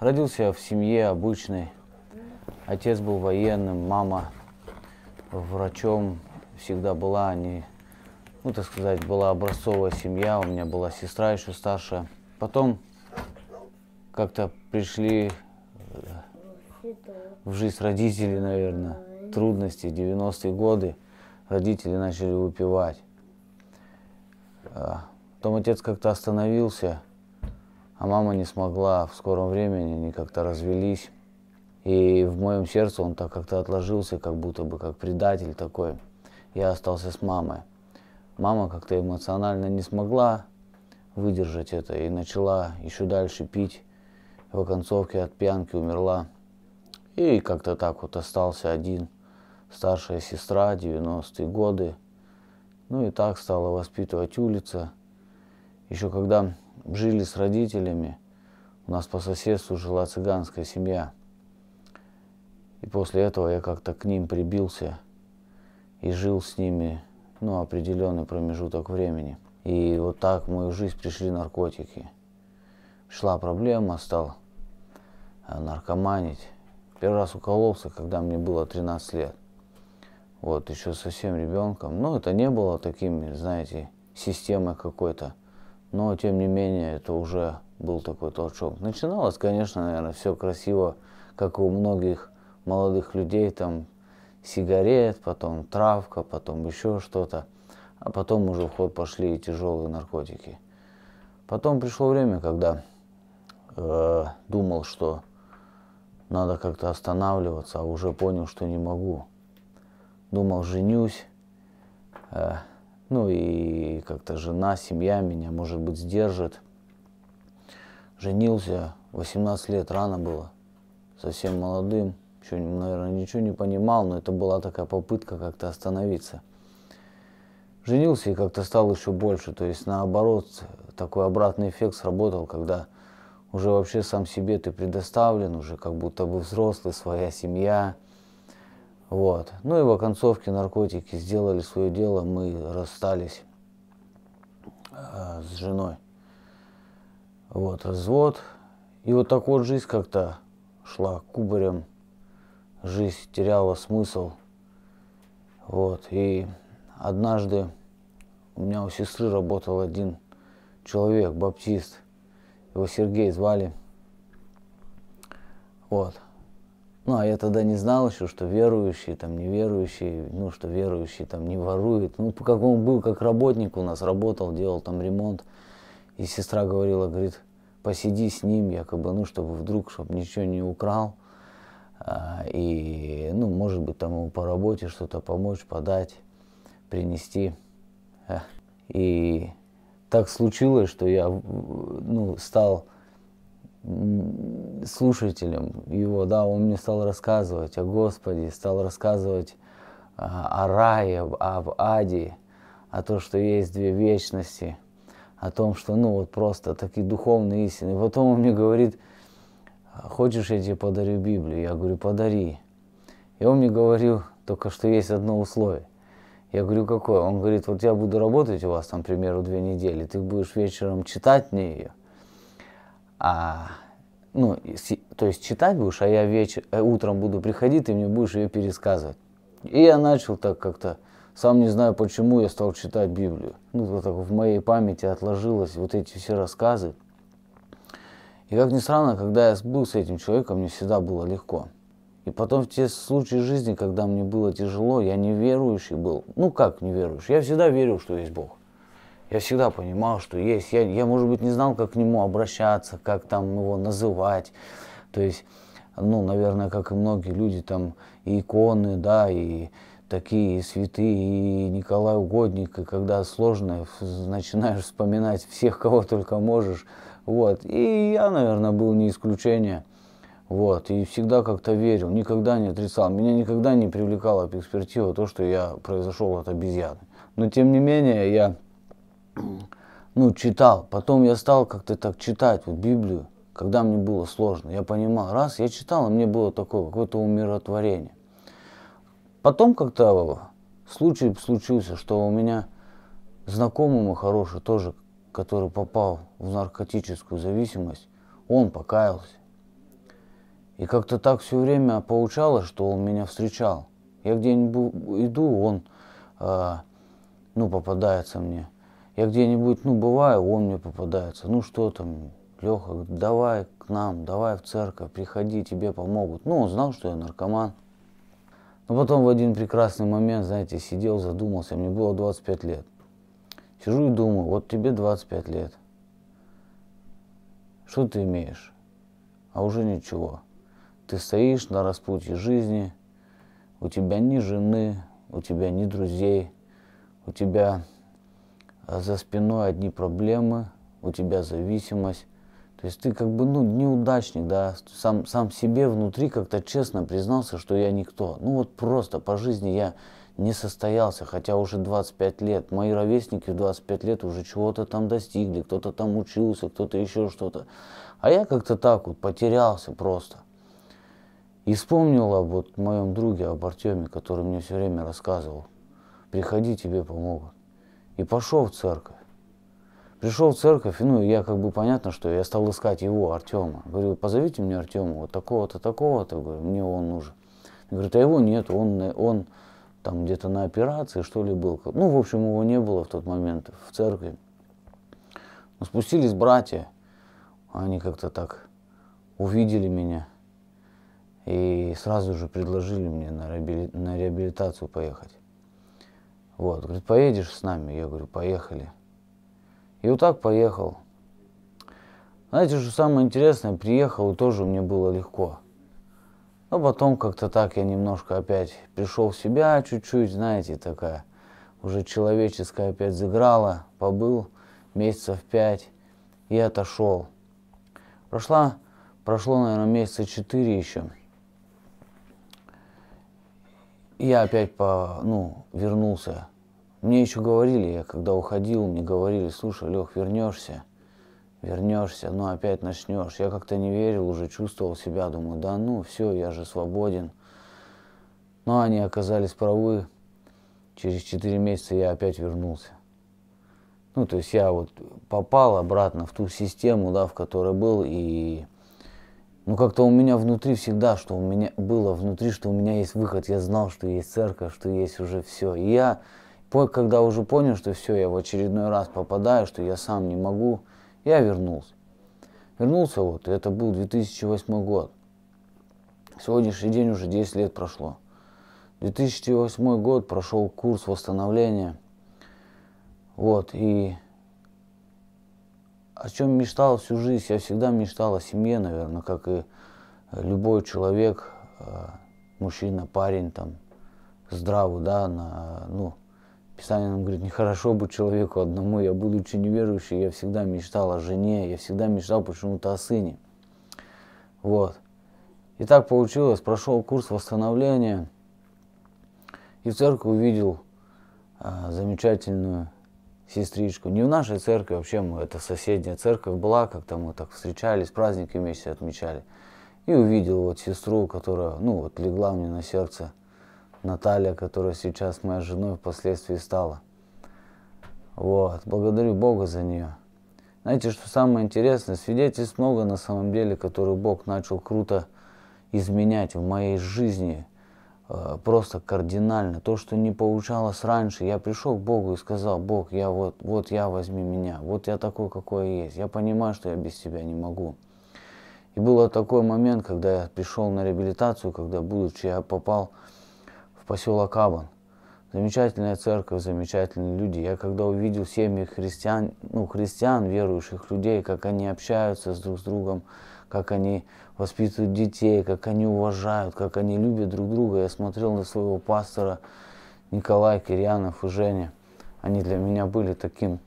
Родился в семье обычной. Отец был военным, мама врачом всегда была. Они, ну, так сказать, была образцовая семья. У меня была сестра еще старшая. Потом как-то пришли э, в жизнь родители, наверное, трудности, 90-е годы. Родители начали выпивать. А, потом отец как-то остановился – а мама не смогла в скором времени, они как-то развелись. И в моем сердце он так как-то отложился, как будто бы как предатель такой. Я остался с мамой. Мама как-то эмоционально не смогла выдержать это и начала еще дальше пить. В оконцовке от пьянки умерла. И как-то так вот остался один. Старшая сестра, 90-е годы. Ну и так стала воспитывать улица. Еще когда жили с родителями. У нас по соседству жила цыганская семья. И после этого я как-то к ним прибился и жил с ними ну, определенный промежуток времени. И вот так в мою жизнь пришли наркотики. Шла проблема, стал э, наркоманить. Первый раз укололся, когда мне было 13 лет. Вот, еще совсем ребенком. Но ну, это не было таким, знаете, системой какой-то но тем не менее это уже был такой толчок. Начиналось, конечно, наверное, все красиво, как у многих молодых людей, там сигарет, потом травка, потом еще что-то, а потом уже в ход пошли и тяжелые наркотики. Потом пришло время, когда э, думал, что надо как-то останавливаться, а уже понял, что не могу. Думал, женюсь, э, ну и как-то жена, семья меня, может быть, сдержит. Женился, 18 лет рано было, совсем молодым, еще, наверное, ничего не понимал, но это была такая попытка как-то остановиться. Женился и как-то стал еще больше, то есть наоборот, такой обратный эффект сработал, когда уже вообще сам себе ты предоставлен, уже как будто бы взрослый, своя семья – вот. Ну и в оконцовке наркотики сделали свое дело, мы расстались э, с женой. Вот, развод. И вот так вот жизнь как-то шла кубарем. Жизнь теряла смысл. Вот. И однажды у меня у сестры работал один человек, баптист. Его Сергей звали. Вот. Ну, а я тогда не знал еще, что верующие, там, неверующие, ну, что верующие, там, не воруют. Ну, по какому был, как работник у нас, работал, делал там ремонт. И сестра говорила, говорит, посиди с ним, якобы, ну, чтобы вдруг, чтобы ничего не украл. А, и, ну, может быть, там ему по работе что-то помочь, подать, принести. И так случилось, что я, ну, стал слушателем его, да, он мне стал рассказывать о Господе, стал рассказывать а, о рае, об аде, о том, что есть две вечности, о том, что, ну, вот просто такие духовные истины. Потом он мне говорит, хочешь, я тебе подарю Библию? Я говорю, подари. И он мне говорил только, что есть одно условие. Я говорю, какое? Он говорит, вот я буду работать у вас, там, к примеру, две недели, ты будешь вечером читать мне ее, а ну, то есть читать будешь, а я вечер, э, утром буду приходить, ты мне будешь ее пересказывать. И я начал так как-то, сам не знаю, почему я стал читать Библию. Ну, вот так в моей памяти отложилось вот эти все рассказы. И как ни странно, когда я был с этим человеком, мне всегда было легко. И потом в те случаи жизни, когда мне было тяжело, я неверующий был. Ну как неверующий? Я всегда верил, что есть Бог я всегда понимал, что есть. Я, я, может быть, не знал, как к нему обращаться, как там его называть. То есть, ну, наверное, как и многие люди, там и иконы, да, и такие и святые, и Николай Угодник, и когда сложно, начинаешь вспоминать всех, кого только можешь. Вот. И я, наверное, был не исключение. Вот. И всегда как-то верил, никогда не отрицал. Меня никогда не привлекала перспектива то, что я произошел от обезьяны. Но тем не менее, я ну, читал. Потом я стал как-то так читать вот Библию, когда мне было сложно. Я понимал, раз я читал, а мне было такое какое-то умиротворение. Потом как-то случай случился, что у меня знакомый мой хороший тоже, который попал в наркотическую зависимость, он покаялся. И как-то так все время получалось, что он меня встречал. Я где-нибудь иду, он э, ну, попадается мне. Я где-нибудь, ну, бываю, он мне попадается. Ну, что там, Леха, давай к нам, давай в церковь, приходи, тебе помогут. Ну, он знал, что я наркоман. Но потом в один прекрасный момент, знаете, сидел, задумался, мне было 25 лет. Сижу и думаю, вот тебе 25 лет. Что ты имеешь? А уже ничего. Ты стоишь на распутье жизни, у тебя ни жены, у тебя ни друзей, у тебя а за спиной одни проблемы, у тебя зависимость. То есть ты как бы ну, неудачник, да, сам, сам себе внутри как-то честно признался, что я никто. Ну вот просто по жизни я не состоялся, хотя уже 25 лет. Мои ровесники в 25 лет уже чего-то там достигли, кто-то там учился, кто-то еще что-то. А я как-то так вот потерялся просто. И вспомнил об вот моем друге, об Артеме, который мне все время рассказывал. Приходи, тебе помогут и пошел в церковь. Пришел в церковь, ну, я как бы понятно, что я стал искать его, Артема. Говорю, позовите мне Артема, вот такого-то, такого-то, говорю, мне он нужен. Говорит, а его нет, он, он там где-то на операции, что ли, был. Ну, в общем, его не было в тот момент в церкви. Но спустились братья, они как-то так увидели меня и сразу же предложили мне на реабилитацию поехать. Вот, говорит, поедешь с нами? Я говорю, поехали. И вот так поехал. Знаете, что самое интересное, приехал, и тоже мне было легко. Но потом как-то так я немножко опять пришел в себя чуть-чуть, знаете, такая уже человеческая опять заиграла, побыл месяцев пять и отошел. Прошла, прошло, наверное, месяца четыре еще я опять по, ну, вернулся. Мне еще говорили, я когда уходил, мне говорили, слушай, Лех, вернешься, вернешься, но опять начнешь. Я как-то не верил, уже чувствовал себя, думаю, да ну, все, я же свободен. Но они оказались правы. Через 4 месяца я опять вернулся. Ну, то есть я вот попал обратно в ту систему, да, в которой был, и но ну, как-то у меня внутри всегда, что у меня было внутри, что у меня есть выход. Я знал, что есть церковь, что есть уже все. И я, когда уже понял, что все, я в очередной раз попадаю, что я сам не могу, я вернулся. Вернулся вот, это был 2008 год. Сегодняшний день уже 10 лет прошло. 2008 год прошел курс восстановления. Вот, и о чем мечтал всю жизнь. Я всегда мечтал о семье, наверное, как и любой человек, э, мужчина, парень, там, здраво, да, на, ну, Писание нам говорит, нехорошо быть человеку одному, я, будучи неверующим, я всегда мечтал о жене, я всегда мечтал почему-то о сыне. Вот. И так получилось, прошел курс восстановления, и в церкви увидел э, замечательную сестричку. Не в нашей церкви, вообще мы, это соседняя церковь была, как-то мы так встречались, праздники вместе отмечали. И увидел вот сестру, которая, ну вот, легла мне на сердце. Наталья, которая сейчас моя женой впоследствии стала. Вот, благодарю Бога за нее. Знаете, что самое интересное, свидетельств много на самом деле, которые Бог начал круто изменять в моей жизни. Э, просто кардинально. То, что не получалось раньше, я пришел к Богу и сказал, Бог, я вот, вот я возьми меня, вот я такой, какой я есть. Я понимаю, что я без тебя не могу. И был такой момент, когда я пришел на реабилитацию, когда, будучи, я попал в поселок Абан. Замечательная церковь, замечательные люди. Я когда увидел семьи христиан, ну, христиан, верующих людей, как они общаются с друг с другом, как они воспитывают детей, как они уважают, как они любят друг друга. Я смотрел на своего пастора Николая Кирьянов и Женя. Они для меня были таким,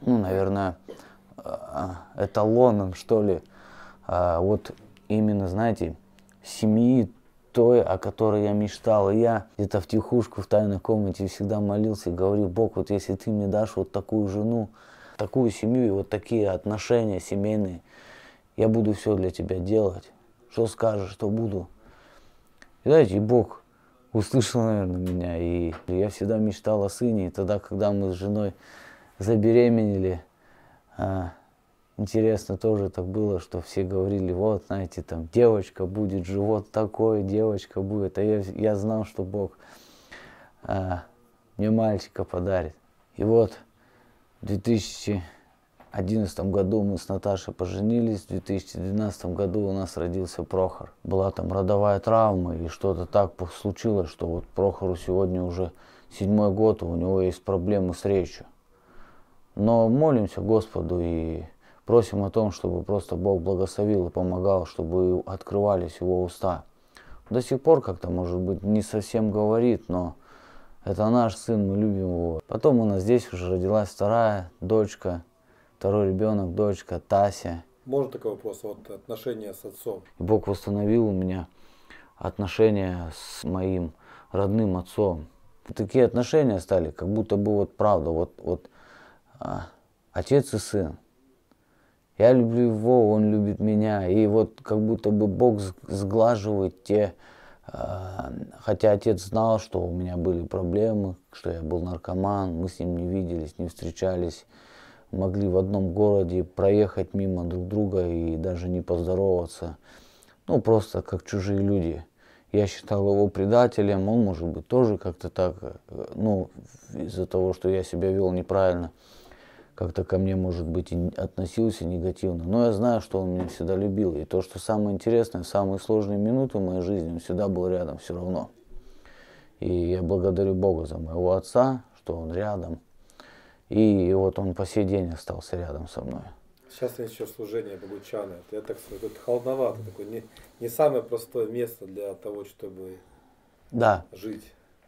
ну, наверное, э, э, эталоном, что ли. А, вот именно, знаете, семьи той, о которой я мечтал. И я где-то в тихушку в тайной комнате всегда молился и говорил, Бог, вот если ты мне дашь вот такую жену, такую семью и вот такие отношения семейные, я буду все для тебя делать. Что скажешь, что буду. И знаете, и Бог услышал, наверное, меня. И я всегда мечтал о сыне. И тогда, когда мы с женой забеременели, а, интересно тоже так было, что все говорили, вот, знаете, там девочка будет, живот такой, девочка будет. А я, я знал, что Бог а, мне мальчика подарит. И вот в 2000 2011 году мы с Наташей поженились, в 2012 году у нас родился Прохор. Была там родовая травма, и что-то так случилось, что вот Прохору сегодня уже седьмой год, у него есть проблемы с речью. Но молимся Господу и просим о том, чтобы просто Бог благословил и помогал, чтобы открывались его уста. До сих пор как-то, может быть, не совсем говорит, но это наш сын, мы любим его. Потом у нас здесь уже родилась вторая дочка – второй ребенок, дочка, Тася. Можно такой вопрос, вот отношения с отцом? И Бог восстановил у меня отношения с моим родным отцом. Такие отношения стали, как будто бы вот правда, вот, вот а, отец и сын. Я люблю его, он любит меня. И вот как будто бы Бог сглаживает те, а, хотя отец знал, что у меня были проблемы, что я был наркоман, мы с ним не виделись, не встречались могли в одном городе проехать мимо друг друга и даже не поздороваться. Ну, просто как чужие люди. Я считал его предателем, он, может быть, тоже как-то так, э, ну, из-за того, что я себя вел неправильно, как-то ко мне, может быть, и относился негативно. Но я знаю, что он меня всегда любил. И то, что самое интересное, самые сложные минуты в моей жизни, он всегда был рядом все равно. И я благодарю Бога за моего отца, что он рядом – и вот он по сей день остался рядом со мной. Сейчас еще служение Богучана. Это, я так скажу, это холодновато, такое не, не самое простое место для того, чтобы да. жить.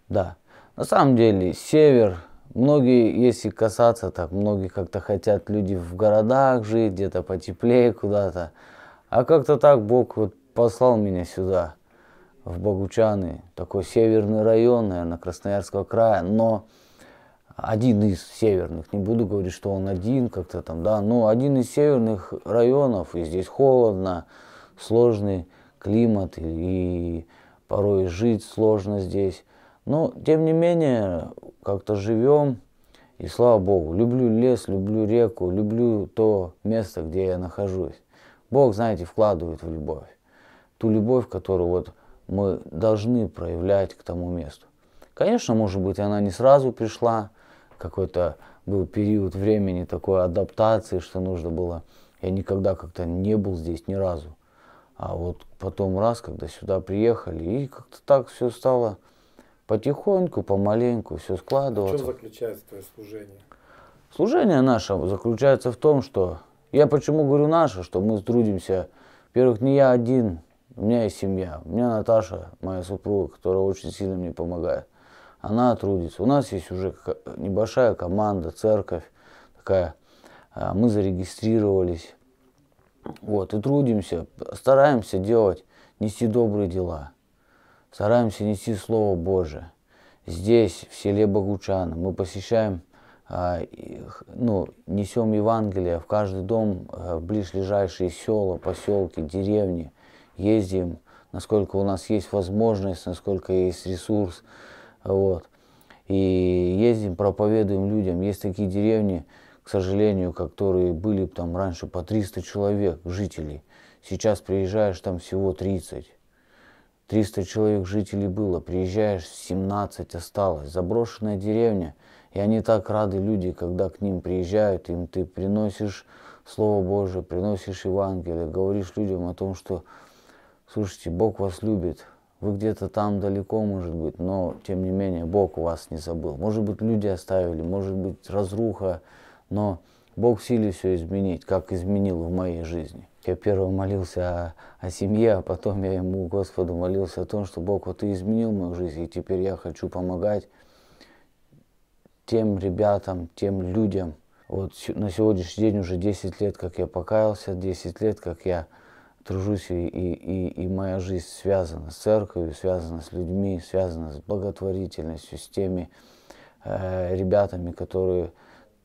Да. На самом деле, север, многие, если касаться так, многие как-то хотят люди в городах жить, где-то потеплее куда-то. А как-то так Бог вот послал меня сюда, в Богучаны, такой северный район, наверное, Красноярского края, но один из северных, не буду говорить, что он один как-то там, да, но один из северных районов, и здесь холодно, сложный климат, и порой жить сложно здесь. Но, тем не менее, как-то живем, и слава Богу, люблю лес, люблю реку, люблю то место, где я нахожусь. Бог, знаете, вкладывает в любовь. Ту любовь, которую вот мы должны проявлять к тому месту. Конечно, может быть, она не сразу пришла, какой-то был период времени такой адаптации, что нужно было. Я никогда как-то не был здесь ни разу. А вот потом раз, когда сюда приехали, и как-то так все стало потихоньку, помаленьку, все складывалось. А в чем заключается твое служение? Служение наше заключается в том, что я почему говорю наше, что мы трудимся. Во-первых, не я один, у меня есть семья, у меня Наташа, моя супруга, которая очень сильно мне помогает она трудится. У нас есть уже небольшая команда, церковь такая. А, мы зарегистрировались. Вот, и трудимся, стараемся делать, нести добрые дела. Стараемся нести Слово Божие. Здесь, в селе Богучана, мы посещаем, а, ну, несем Евангелие в каждый дом, а, в ближайшие села, поселки, деревни. Ездим, насколько у нас есть возможность, насколько есть ресурс. Вот. И ездим, проповедуем людям. Есть такие деревни, к сожалению, которые были там раньше по 300 человек, жителей. Сейчас приезжаешь, там всего 30. 300 человек жителей было, приезжаешь, 17 осталось. Заброшенная деревня, и они так рады люди, когда к ним приезжают, им ты приносишь Слово Божие, приносишь Евангелие, говоришь людям о том, что, слушайте, Бог вас любит, вы где-то там далеко, может быть, но тем не менее Бог у вас не забыл. Может быть, люди оставили, может быть, разруха, но Бог в силе все изменить, как изменил в моей жизни. Я первым молился о, о семье, а потом я ему, Господу, молился о том, что Бог, вот ты изменил мою жизнь, и теперь я хочу помогать тем ребятам, тем людям. Вот на сегодняшний день уже 10 лет, как я покаялся, 10 лет, как я тружусь, и, и, и моя жизнь связана с церковью, связана с людьми, связана с благотворительностью, с теми э, ребятами, которые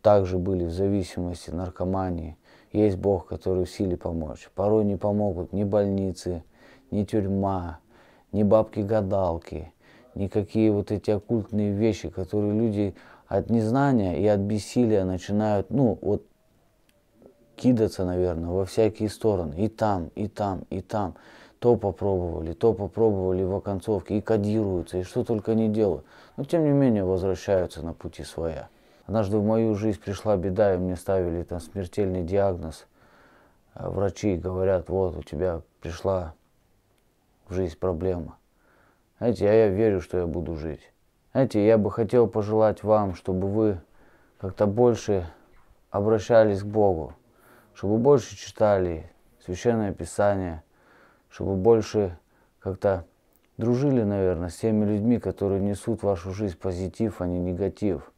также были в зависимости, наркомании. Есть Бог, который в силе помочь. Порой не помогут ни больницы, ни тюрьма, ни бабки-гадалки, никакие вот эти оккультные вещи, которые люди от незнания и от бессилия начинают, ну, вот кидаться, наверное, во всякие стороны. И там, и там, и там. То попробовали, то попробовали в оконцовке, и кодируются, и что только не делают. Но тем не менее возвращаются на пути своя. Однажды в мою жизнь пришла беда, и мне ставили там смертельный диагноз. А врачи говорят, вот у тебя пришла в жизнь проблема. Знаете, я, я верю, что я буду жить. Знаете, я бы хотел пожелать вам, чтобы вы как-то больше обращались к Богу, чтобы больше читали Священное Писание, чтобы больше как-то дружили, наверное, с теми людьми, которые несут в вашу жизнь позитив, а не негатив.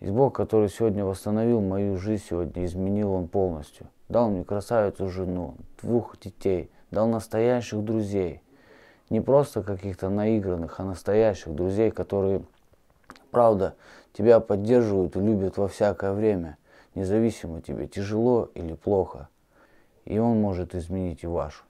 И Бог, который сегодня восстановил мою жизнь, сегодня изменил Он полностью. Дал мне красавицу жену, двух детей, дал настоящих друзей. Не просто каких-то наигранных, а настоящих друзей, которые, правда, тебя поддерживают и любят во всякое время – независимо тебе тяжело или плохо, и Он может изменить и вашу.